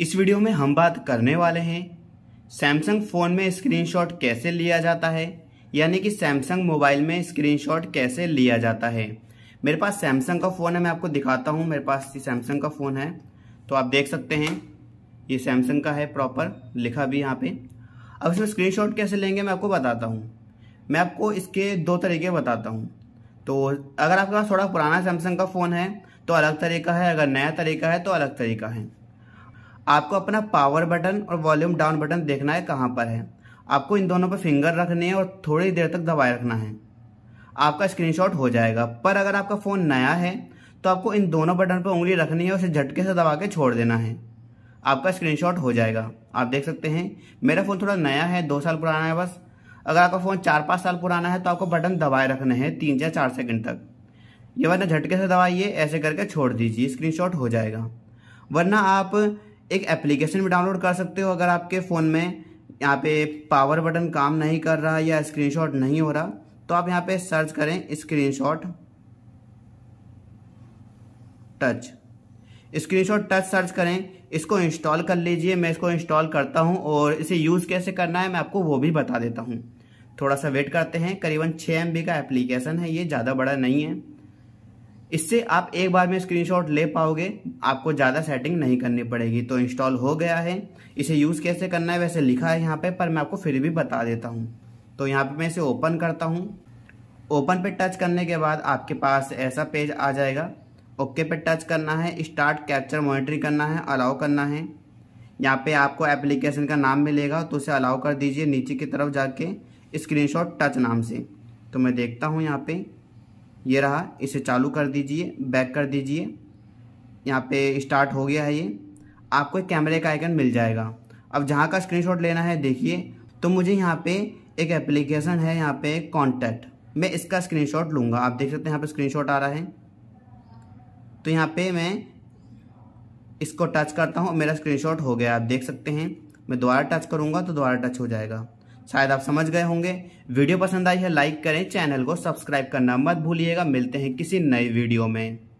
इस वीडियो में हम बात करने वाले हैं सैमसंग फ़ोन में स्क्रीनशॉट कैसे लिया जाता है यानी कि सैमसंग मोबाइल में स्क्रीनशॉट कैसे लिया जाता है मेरे पास सैमसंग का फ़ोन है मैं आपको दिखाता हूँ मेरे पास ये सैमसंग का फ़ोन है तो आप देख सकते हैं ये सैमसंग का है प्रॉपर लिखा भी यहाँ पे अब इसमें स्क्रीन कैसे लेंगे मैं आपको बताता हूँ मैं आपको इसके दो तरीके बताता हूँ तो अगर आपके पास थोड़ा पुराना सैमसंग का फ़ोन है तो अलग तरीका है अगर नया तरीका है तो अलग तरीका है आपको अपना पावर बटन और वॉल्यूम डाउन बटन देखना है कहाँ पर है आपको इन दोनों पर फिंगर रखने हैं और थोड़ी देर तक दबाए रखना है आपका स्क्रीनशॉट हो जाएगा पर अगर आपका फ़ोन नया है तो आपको इन दोनों बटन पर उंगली रखनी है और उसे झटके से दबा के छोड़ देना है आपका स्क्रीनशॉट हो जाएगा आप देख सकते हैं मेरा फ़ोन थोड़ा नया है दो साल पुराना है बस अगर आपका फ़ोन चार पाँच साल पुराना है तो आपको बटन दबाए रखने हैं तीन या चार सेकेंड तक ये वरना झटके से दबाइए ऐसे करके छोड़ दीजिए स्क्रीन हो जाएगा वरना आप एक एप्लीकेशन भी डाउनलोड कर सकते हो अगर आपके फ़ोन में यहाँ पे पावर बटन काम नहीं कर रहा या स्क्रीनशॉट नहीं हो रहा तो आप यहाँ पे सर्च करें screenshot touch screenshot touch search करें इसको इंस्टॉल कर लीजिए मैं इसको इंस्टॉल करता हूँ और इसे यूज़ कैसे करना है मैं आपको वो भी बता देता हूँ थोड़ा सा वेट करते हैं करीबन छः एम का एप्लीकेशन है ये ज़्यादा बड़ा नहीं है इससे आप एक बार में स्क्रीनशॉट ले पाओगे आपको ज़्यादा सेटिंग नहीं करनी पड़ेगी तो इंस्टॉल हो गया है इसे यूज़ कैसे करना है वैसे लिखा है यहाँ पे पर मैं आपको फिर भी बता देता हूँ तो यहाँ पे मैं इसे ओपन करता हूँ ओपन पे टच करने के बाद आपके पास ऐसा पेज आ जाएगा ओके पे टच करना है स्टार्ट कैप्चर मॉनिटरिंग करना है अलाउ करना है यहाँ पे आपको एप्लीकेशन का नाम मिलेगा तो उसे अलाउ कर दीजिए नीचे की तरफ जाके स्क्रीनशॉट टच नाम से तो मैं देखता हूँ यहाँ पे ये रहा इसे चालू कर दीजिए बैक कर दीजिए यहाँ पे स्टार्ट हो गया है ये आपको एक कैमरे का आइकन मिल जाएगा अब जहाँ का स्क्रीनशॉट लेना है देखिए तो मुझे यहाँ पे एक एप्लीकेशन है यहाँ पे कॉन्टैक्ट मैं इसका स्क्रीनशॉट लूँगा आप देख सकते हैं यहाँ पे स्क्रीनशॉट आ रहा है तो यहाँ पे मैं इसको टच करता हूँ मेरा स्क्रीनशॉट हो गया आप देख सकते हैं मैं दोबारा टच करूँगा तो दोबारा टच हो जाएगा शायद आप समझ गए होंगे वीडियो पसंद आई है लाइक करें चैनल को सब्सक्राइब करना मत भूलिएगा मिलते हैं किसी नई वीडियो में